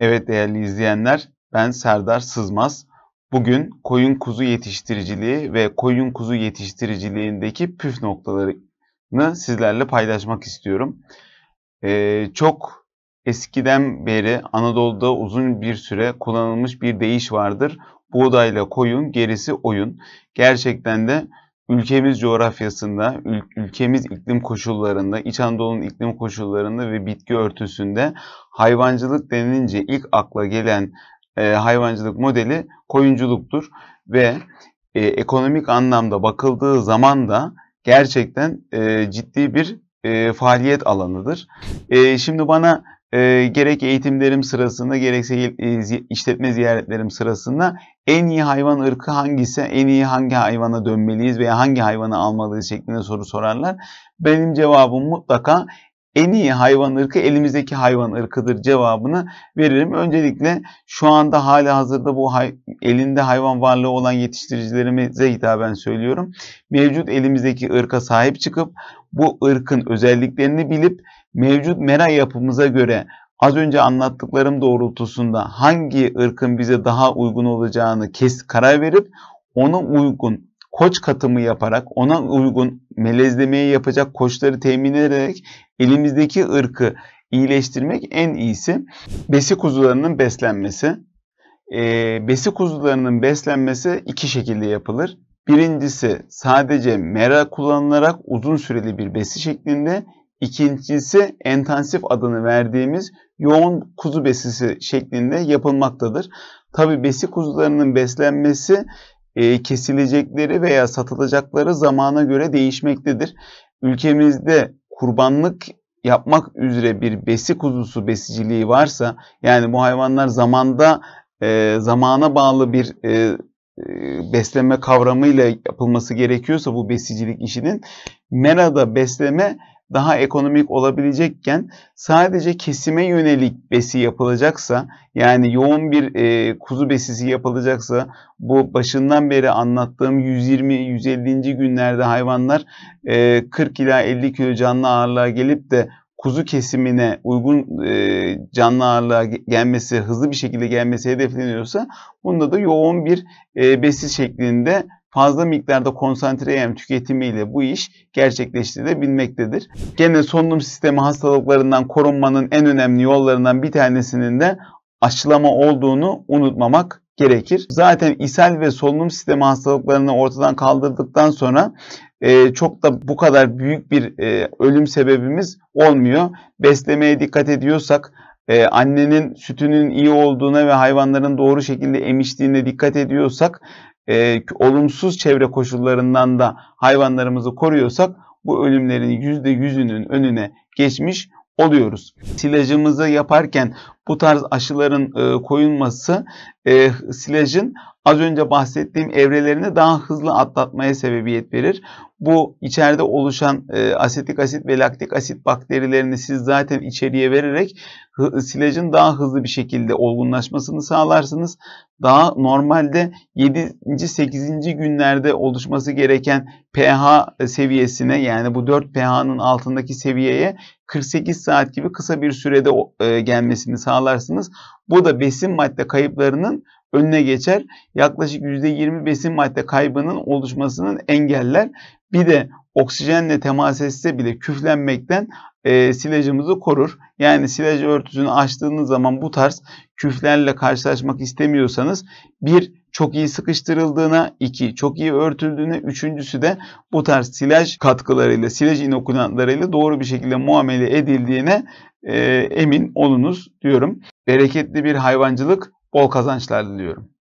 Evet değerli izleyenler, ben Serdar Sızmaz. Bugün koyun kuzu yetiştiriciliği ve koyun kuzu yetiştiriciliğindeki püf noktalarını sizlerle paylaşmak istiyorum. Ee, çok eskiden beri Anadolu'da uzun bir süre kullanılmış bir deyiş vardır. Buğdayla koyun, gerisi oyun. Gerçekten de ülkemiz coğrafyasında, ül ülkemiz iklim koşullarında, İç Anadolu'nun iklim koşullarında ve bitki örtüsünde hayvancılık denilince ilk akla gelen e, hayvancılık modeli koyunculuktur ve e, ekonomik anlamda bakıldığı zaman da gerçekten e, ciddi bir e, faaliyet alanıdır. E, şimdi bana e, gerek eğitimlerim sırasında gerekse işletme ziyaretlerim sırasında en iyi hayvan ırkı hangisi, en iyi hangi hayvana dönmeliyiz veya hangi hayvanı almalıyız şeklinde soru sorarlar. Benim cevabım mutlaka en iyi hayvan ırkı elimizdeki hayvan ırkıdır cevabını veririm. Öncelikle şu anda hala hazırda bu hay elinde hayvan varlığı olan yetiştiricilerimize hitaben söylüyorum. Mevcut elimizdeki ırka sahip çıkıp bu ırkın özelliklerini bilip mevcut mera yapımıza göre az önce anlattıklarım doğrultusunda hangi ırkın bize daha uygun olacağını kes karar verip ona uygun koç katımı yaparak ona uygun melezlemeyi yapacak koçları temin ederek elimizdeki ırkı iyileştirmek en iyisi. Besi kuzularının beslenmesi. E, besi kuzularının beslenmesi iki şekilde yapılır. Birincisi sadece mera kullanılarak uzun süreli bir besi şeklinde. İkincisi entansif adını verdiğimiz yoğun kuzu besisi şeklinde yapılmaktadır. Tabi besi kuzularının beslenmesi e, kesilecekleri veya satılacakları zamana göre değişmektedir. Ülkemizde kurbanlık yapmak üzere bir besi kuzusu besiciliği varsa yani bu hayvanlar zamanda e, zamana bağlı bir e, e beslenme kavramıyla yapılması gerekiyorsa bu besicilik işinin merada besleme daha ekonomik olabilecekken sadece kesime yönelik besi yapılacaksa yani yoğun bir e, kuzu besisi yapılacaksa bu başından beri anlattığım 120-150. günlerde hayvanlar e, 40 ila 50 kilo canlı ağırlığa gelip de kuzu kesimine uygun e, canlı ağırlığa gelmesi, hızlı bir şekilde gelmesi hedefleniyorsa bunda da yoğun bir e, besi şeklinde fazla miktarda konsantre yem tüketimiyle bu iş gerçekleştirilebilmektedir. Gene solunum sistemi hastalıklarından korunmanın en önemli yollarından bir tanesinin de aşılama olduğunu unutmamak gerekir. Zaten ishal ve solunum sistemi hastalıklarını ortadan kaldırdıktan sonra e, çok da bu kadar büyük bir e, ölüm sebebimiz olmuyor. Beslemeye dikkat ediyorsak, e, annenin sütünün iyi olduğuna ve hayvanların doğru şekilde emiştiğine dikkat ediyorsak e, olumsuz çevre koşullarından da hayvanlarımızı koruyorsak bu ölümlerin %100'ünün önüne geçmiş oluyoruz. Silajımızı yaparken bu tarz aşıların e, koyulması e, silajın az önce bahsettiğim evrelerini daha hızlı atlatmaya sebebiyet verir. Bu içeride oluşan e, asetik asit ve laktik asit bakterilerini siz zaten içeriye vererek silajın daha hızlı bir şekilde olgunlaşmasını sağlarsınız. Daha normalde 7. 8. günlerde oluşması gereken pH e, seviyesine yani bu 4 pH'nın altındaki seviyeye 48 saat gibi kısa bir sürede e, gelmesini sağlarsınız sağlarsınız. Bu da besin madde kayıplarının önüne geçer. Yaklaşık %20 besin madde kaybının oluşmasının engeller. Bir de oksijenle temas etse bile küflenmekten e, silajımızı korur. Yani silaj örtüsünü açtığınız zaman bu tarz küflerle karşılaşmak istemiyorsanız bir çok iyi sıkıştırıldığına, iki çok iyi örtüldüğüne, üçüncüsü de bu tarz silaj katkılarıyla, silaj inokulantlarıyla doğru bir şekilde muamele edildiğine emin olunuz diyorum. Bereketli bir hayvancılık, bol kazançlar diliyorum.